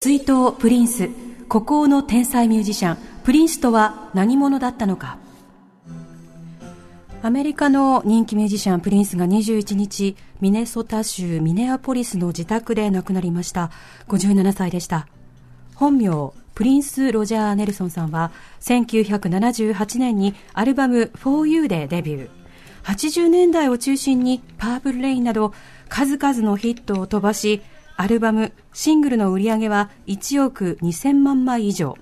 追悼プリンス孤高の天才ミュージシャンプリンスとは何者だったのかアメリカの人気ミュージシャンプリンスが21日ミネソタ州ミネアポリスの自宅で亡くなりました57歳でした本名プリンス・ロジャー・ネルソンさんは1978年にアルバム「4U」でデビュー80年代を中心に「パープル・レイン」など数々のヒットを飛ばしアルバム、シングルの売り上げは1億2000万枚以上。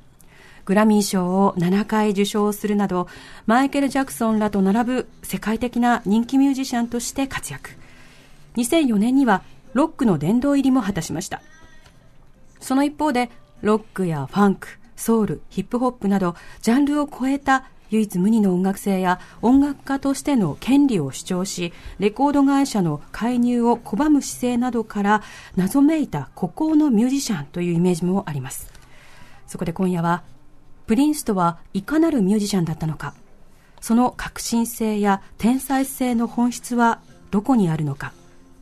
グラミー賞を7回受賞するなど、マイケル・ジャクソンらと並ぶ世界的な人気ミュージシャンとして活躍。2004年にはロックの殿堂入りも果たしました。その一方で、ロックやファンク、ソウル、ヒップホップなど、ジャンルを超えた唯一無二の音楽性や音楽家としての権利を主張しレコード会社の介入を拒む姿勢などから謎めいた孤高のミュージシャンというイメージもありますそこで今夜はプリンスとはいかなるミュージシャンだったのかその革新性や天才性の本質はどこにあるのか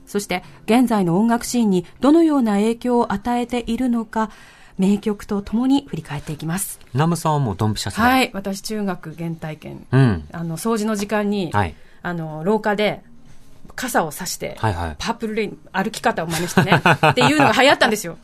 そして現在の音楽シーンにどのような影響を与えているのか名曲とともに振り返っていきます。ナムさんはもうドンピシャさんはい、私中学原体験。うん。あの、掃除の時間に、はい。あの、廊下で、傘を差して、はいはい、パープルレイン、歩き方を真似してね、っていうのが流行ったんですよ。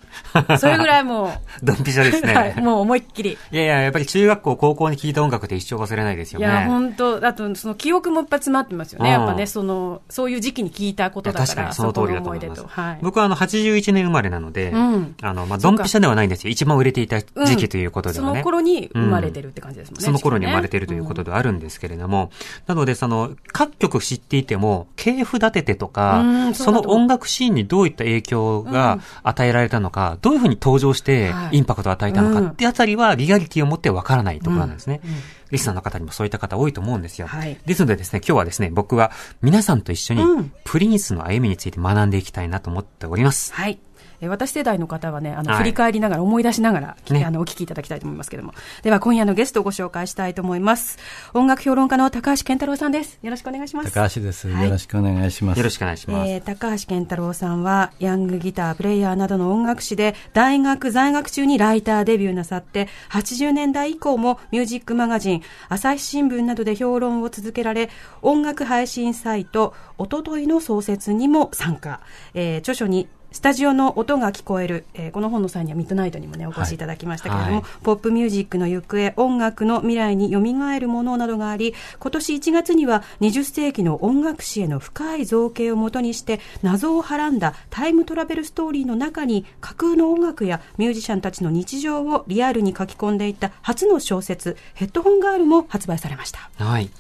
それぐらいもう。ドンピシャですねもう思いっきり。いやいや、やっぱり中学校、高校に聴いた音楽って一生忘れないですよね。いや、本当あと、その記憶もいっぱい詰まってますよね。うん、やっぱね、その、そういう時期に聴いたことだから。確かにその通りだと思います。はい、僕はあの、81年生まれなので、うん、あの、まあ、ドンピシャではないんですよ。一番売れていた時期ということでね。うん、その頃に生まれてるって感じですもんね。その頃に生まれてるということではあるんですけれども、なので、その、各曲知っていても、KF 譜立ててとか、その音楽シーンにどういった影響が与えられたのか、どういうふうに登場してインパクトを与えたのかってあたりはリアリティを持ってわからないところなんですね。リスナーの方にもそういった方多いと思うんですよ。はい、ですのでですね、今日はですね、僕は皆さんと一緒に、プリンスの歩みについて学んでいきたいなと思っております。はい。え私世代の方はね、あの、振り返りながら、思い出しながら、ね、あの、お聞きいただきたいと思いますけれども。では、今夜のゲストをご紹介したいと思います。音楽評論家の高橋健太郎さんです。よろしくお願いします。高橋です。よろしくお願いします。はい、よろしくお願いします。えー、高橋健太郎さんは、ヤングギター、プレイヤーなどの音楽史で、大学在学中にライターデビューなさって、80年代以降もミュージックマガジン、朝日新聞などで評論を続けられ、音楽配信サイト、おとといの創設にも参加、えー、著書にスタジオの音が聞こえる、えー、この本の際にはミッドナイトにもね、お越しいただきましたけれども、はい、ポップミュージックの行方、音楽の未来によみがえるものなどがあり、今年1月には20世紀の音楽史への深い造形をもとにして、謎をはらんだタイムトラベルストーリーの中に、架空の音楽やミュージシャンたちの日常をリアルに書き込んでいた初の小説、ヘッドホンガールも発売されました。はい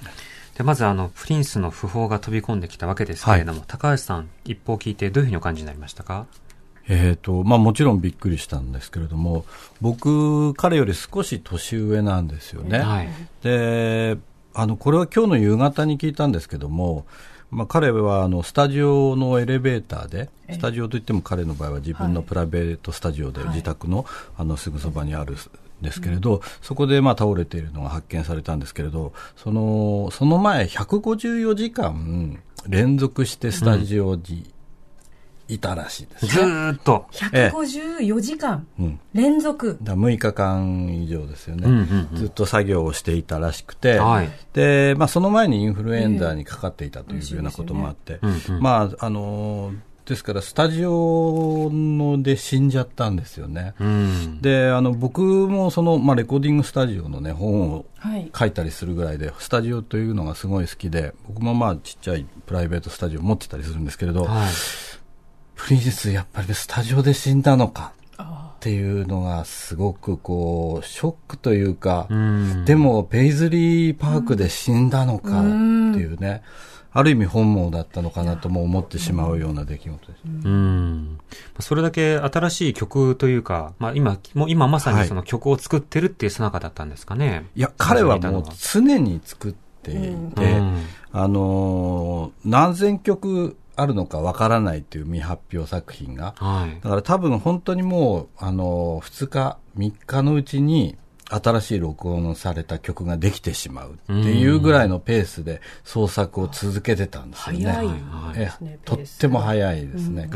でまずあのプリンスの訃報が飛び込んできたわけですけれども、はい、高橋さん、一報聞いて、どういうふうにお感じになりましたか。えっとまあ、もちろんびっくりしたんですけれども、僕、彼より少し年上なんですよね。はい、であのこれは今日の夕方に聞いたんですけども、まあ、彼はあのスタジオのエレベーターで、スタジオといっても彼の場合は自分のプライベートスタジオで、自宅のあのすぐそばにあるですけれど、うん、そこでまあ倒れているのが発見されたんですけれど、そのその前、154時間連続してスタジオに、いたらしいです、ね、ずっと。154時間、ええ、うん、連続。だ6日間以上ですよね、うんうんうん、ずっと作業をしていたらしくて、はい、でまあ、その前にインフルエンザにかかっていたというようなこともあって、えーねうんうん、まあ、あのーですから、スタジオので死んじゃったんですよね。うん、で、あの僕もその、まあ、レコーディングスタジオの、ね、本を書いたりするぐらいで、はい、スタジオというのがすごい好きで、僕もまあちっちゃいプライベートスタジオ持ってたりするんですけれど、はい、プリンセス、やっぱりスタジオで死んだのか。っていうのがすごくこうショックというか、うん、でもペイズリーパークで死んだのかっていうね、うんある意味本望だったのかなとも思ってしまうような出来事です。うん。それだけ新しい曲というか、まあ今、もう今まさにその曲を作ってるっていうさなかだったんですかね。はい、いや、彼はもう常に作っていて、うん、あのー、何千曲あるのかわからないという未発表作品が、はい、だから多分本当にもう、あのー、2日、3日のうちに、新しい録音された曲ができてしまうっていうぐらいのペースで創作を続けてたんですよね。早いですね。とっても早いですね。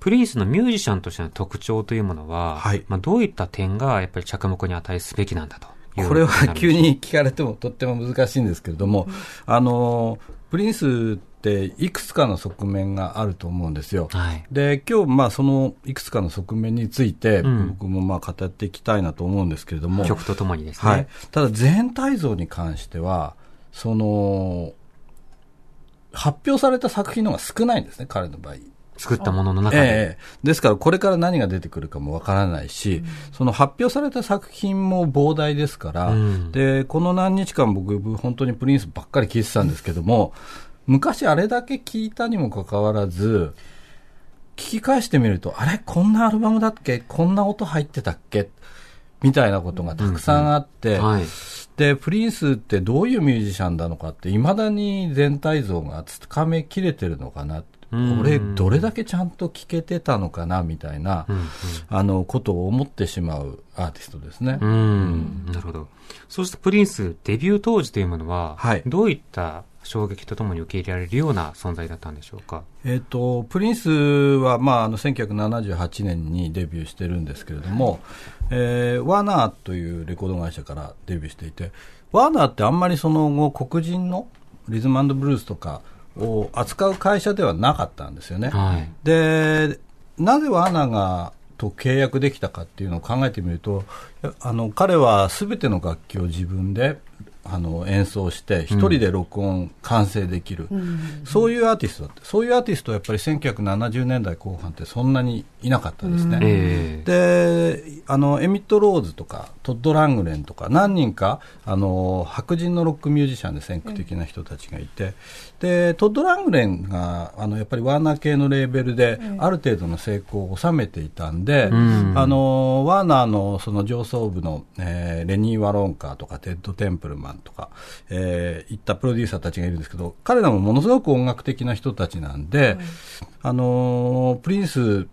プリンスのミュージシャンとしての特徴というものは、はい、まあ、どういった点がやっぱり着目に値すべきなんだと。これは急に聞かれてもとっても難しいんですけれども、あの、プリンスっっていくつかの側面があると思うんですよ。はい、で今日まあそのいくつかの側面について、僕もまあ語っていきたいなと思うんですけれども、うん、曲とともにですね、はい、ただ全体像に関してはその発表された作品の方が少ないんですね彼の場合。作ったものの中で、ええ、ですからこれから何が出てくるかもわからないし、うん、その発表された作品も膨大ですから、うん、でこの何日間僕本当にプリンスばっかり聞いてたんですけども昔あれだけ聞いたにもかかわらず、聞き返してみると、あれこんなアルバムだっけこんな音入ってたっけみたいなことがたくさんあって、うんうんはい、で、プリンスってどういうミュージシャンなのかって、いまだに全体像がつかめきれてるのかな。俺、どれだけちゃんと聴けてたのかな、みたいな、うんうん、あの、ことを思ってしまうアーティストですね。うん、なるほど。そしてプリンス、デビュー当時というものは、はい、どういった衝撃とともに受け入れられるような存在だったんでしょうか、えーと、プリンスは、まあ、あの1978年にデビューしてるんですけれども、えー、ワーナーというレコード会社からデビューしていてワーナーってあんまりその後黒人のリズムブルースとかを扱う会社ではなかったんですよね。はい、でなぜワーナーがと契約できたかっていうのを考えてみるとあの彼はすべての楽器を自分であの演奏して一人で録音完成できる、うん、そういうアーティストだってそういうアーティストはやっぱり1970年代後半ってそんなにいなかったですね、うんであのエミット・ローズとかトッド・ラングレンとか何人かあの白人のロックミュージシャンで先駆的な人たちがいて、うん、でトッド・ラングレンがあのやっぱりワーナー系のレーベルである程度の成功を収めていたんで、あのワーナーのその上層部の、えー、レニー・ワロンカーとかテッド・テンプルマンんとか、えー、いったプロデューサーたちがいるんですけど、彼らもものすごく音楽的な人たちなんで、はい、あのー、プリンス、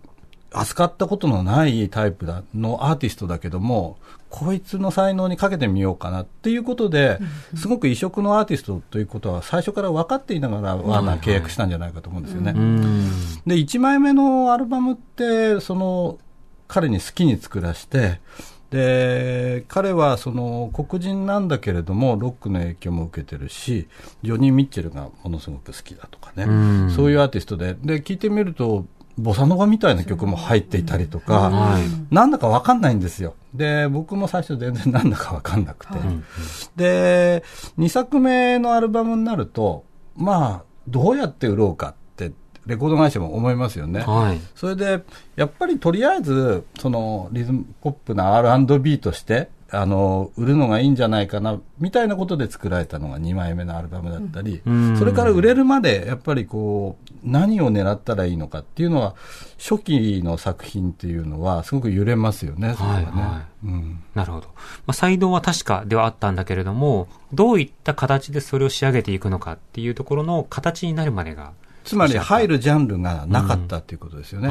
扱ったことのないタイプだのアーティストだけども、こいつの才能にかけてみようかなっていうことで、すごく異色のアーティストということは最初から分かっていながらワーナー契約したんじゃないかと思うんですよね。で、1枚目のアルバムって、その、彼に好きに作らして、で彼はその黒人なんだけれどもロックの影響も受けてるしジョニー・ミッチェルがものすごく好きだとかね、うそういうアーティストでで聞いてみるとボサノバみたいな曲も入っていたりとか、うんはい、なんだか分かんないんですよ。で、僕も最初全然なんだか分かんなくて。はい、で、2作目のアルバムになると、まあ、どうやって売ろうかレコード会社も思いますよね。はい、それで、やっぱりとりあえず、そのリズムポップな R&B として、あの、売るのがいいんじゃないかな、みたいなことで作られたのが2枚目のアルバムだったり、うん、それから売れるまで、やっぱりこう、何を狙ったらいいのかっていうのは、初期の作品っていうのは、すごく揺れますよね、それはね。はいなるほど。まあ、イドは確かではあったんだけれども、どういった形でそれを仕上げていくのかっていうところの形になるまでが、つまり入るジャンルがなかったていうことですよね。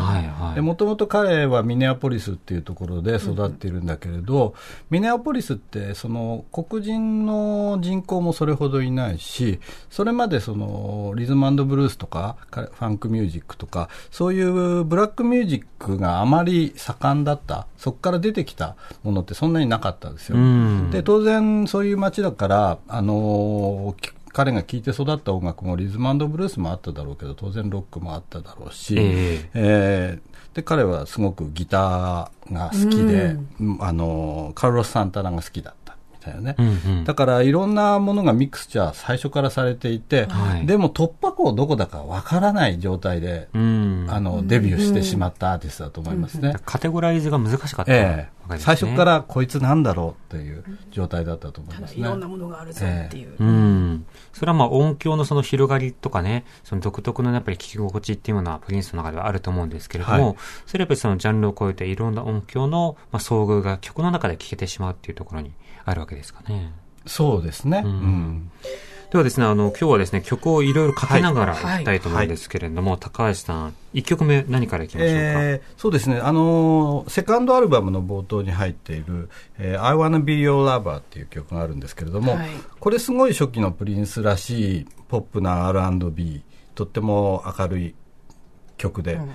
もともと彼はミネアポリスっていうところで育っているんだけれど、うん、ミネアポリスってその黒人の人口もそれほどいないし、それまでそのリズムブルースとかファンクミュージックとか、そういうブラックミュージックがあまり盛んだった、そこから出てきたものってそんなになかったんですよ。うん、で当然そういう街だからあの彼が聴いて育った音楽もリズムブルースもあっただろうけど当然ロックもあっただろうし、えー、えー、で彼はすごくギターが好きで、うん、あのカルロス・サンタナが好きだったみたいなね、うんうん、だからいろんなものがミクスチャー最初からされていて、はい、でも突破口どこだかわからない状態で、うん、あのデビューしてしまったアーティストだと思いますね、うんうん、カテゴライズが難しかった、えーね、最初からこいつなんだろうっていう状態だったと思います、ね、いろんなものがあるぞっていう、えー、うん。それはまあ音響のその広がりとかね、その独特のやっぱり聞き心地っていうものはプリンスの中ではあると思うんですけれども、はい、それはやっぱりのジャンルを超えていろんな音響のまあ遭遇が曲の中で聞けてしまうっていうところにあるわけですかね。そうですね。うん、うんではですね、あの、今日はですね、曲をいろいろかけながらいきたいと思うんですけれども、はい、高橋さん、1曲目何からいきましょうか、えー、そうですね、あの、セカンドアルバムの冒頭に入っている、えー、I Wanna Be Your Lover っていう曲があるんですけれども、はい、これすごい初期のプリンスらしいポップな R&B、とっても明るい曲で、うん、